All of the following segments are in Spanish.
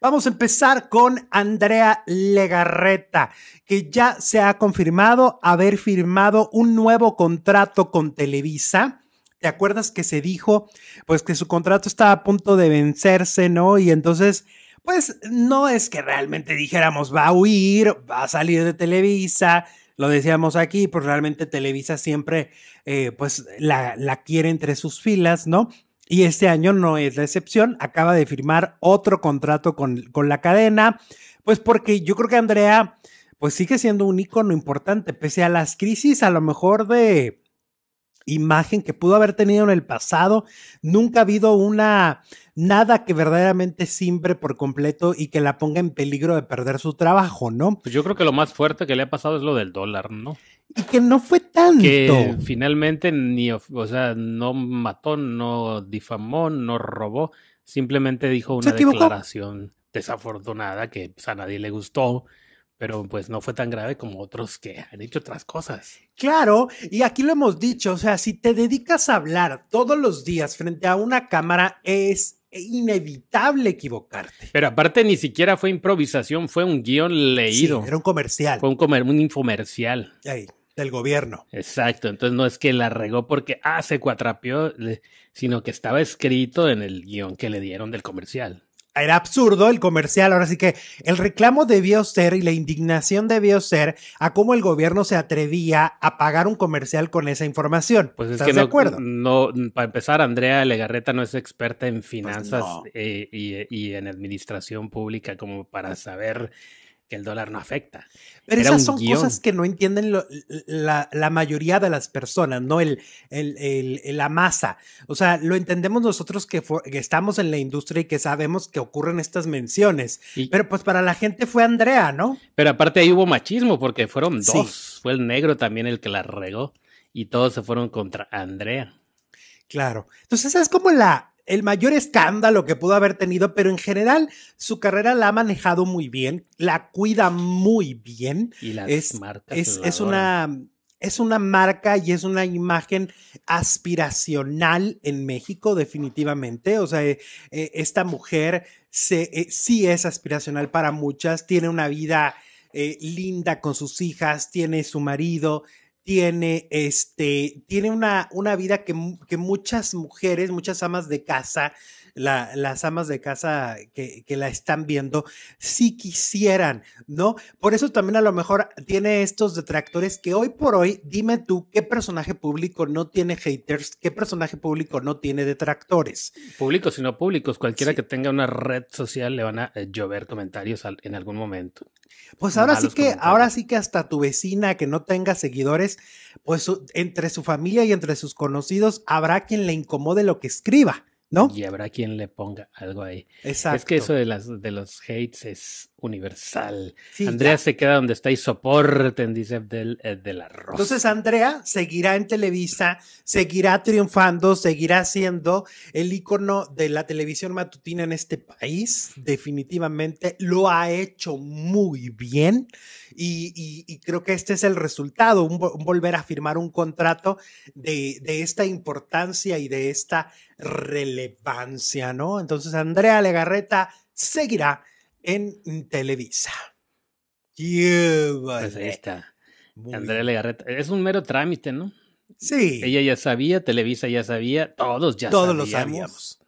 Vamos a empezar con Andrea Legarreta, que ya se ha confirmado haber firmado un nuevo contrato con Televisa. ¿Te acuerdas que se dijo pues que su contrato estaba a punto de vencerse, ¿no? Y entonces pues no es que realmente dijéramos va a huir, va a salir de Televisa, lo decíamos aquí, pues realmente Televisa siempre eh, pues la, la quiere entre sus filas, ¿no? y este año no es la excepción. Acaba de firmar otro contrato con, la cadena, pues porque yo creo que Andrea pues sigue siendo un icono importante, pese a las crisis a lo mejor de, imagen que pudo haber tenido en el pasado. Nunca ha habido una, nada que verdaderamente simbre por completo y que la ponga en peligro de perder su trabajo, ¿no? Pues yo creo que lo más fuerte que le ha pasado es lo del dólar, ¿no? Y que no fue tanto. Que finalmente ni, o sea, no mató, no difamó, no robó, simplemente dijo una declaración desafortunada que pues, a nadie le gustó pero pues no fue tan grave como otros que han hecho otras cosas. Claro, y aquí lo hemos dicho, o sea, si te dedicas a hablar todos los días frente a una cámara es inevitable equivocarte. Pero aparte ni siquiera fue improvisación, fue un guión leído. era un comercial. Fue un, comer un infomercial. del gobierno. Exacto, entonces no es que la regó porque, ah, se cuatrapeó, sino que estaba escrito en el guión que le dieron del comercial era absurdo el comercial. Ahora sí que el reclamo debió ser y la indignación debió ser a cómo el gobierno se atrevía a pagar un comercial con esa información. Pues ¿Estás de acuerdo? No, para empezar, Andrea Legarreta no es experta en finanzas pues eh, y, en administración pública como para saber que el dólar no afecta. Pero esas son cosas que no entienden la, mayoría de las personas, ¿no? El, la masa. O sea, lo entendemos nosotros que, estamos en la industria y que sabemos que ocurren estas menciones. pero pues para la gente fue Andrea, ¿no? Pero aparte ahí hubo machismo porque fueron dos. Fue el negro también el que la regó y todos se fueron contra Andrea. Claro. Entonces esa es como la, el mayor escándalo que pudo haber tenido, pero en general su carrera la ha manejado muy bien, la cuida muy bien. Y la es, es, una es una marca y es una imagen aspiracional en México, definitivamente. O sea, eh, eh, esta mujer eh, sí es aspiracional para muchas, tiene una vida linda con sus hijas, tiene su marido, tiene, este, tiene una, una vida que, que muchas mujeres, muchas amas de casa las amas de casa que, la están viendo, si quisieran, ¿no? Por eso también a lo mejor tiene estos detractores que hoy por hoy, dime tú, ¿qué personaje público no tiene haters? ¿Qué personaje público no tiene detractores? Públicos sino públicos, cualquiera que tenga una red social le van a eh, llover comentarios en algún momento. Pues ahora sí que, ahora sí que hasta tu vecina que no tenga seguidores, pues entre su familia y entre sus conocidos habrá quien le incomode lo que escriba. ¿no? Y habrá quien le ponga algo ahí. Es que eso de, las, de los hates es universal. Andrea se queda donde está y soporten, dice del, eh, la arroz. Entonces Andrea seguirá en Televisa, seguirá triunfando, seguirá siendo el icono de la televisión matutina en este país. Definitivamente lo ha hecho muy bien y, creo que este es el resultado, un, volver a firmar un contrato de, esta importancia y de esta relevancia, ¿no? Entonces Andrea Legarreta seguirá en Televisa. pues ahí está. Andrea Legarreta. Es un mero trámite, ¿no? Sí. Ella ya sabía, Televisa ya sabía, todos ya sabíamos. Todos lo sabíamos.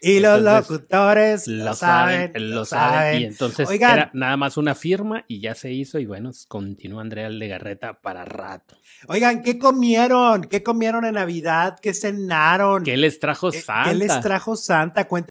Y los locutores lo saben, eh, lo saben. Y entonces era nada más una firma y ya se hizo. Y bueno, continúa Andrea Garreta para rato. Oigan, ¿qué comieron? ¿Qué comieron en Navidad? ¿Qué cenaron? ¿Qué les trajo Santa? ¿Qué les trajo Santa? Cuéntame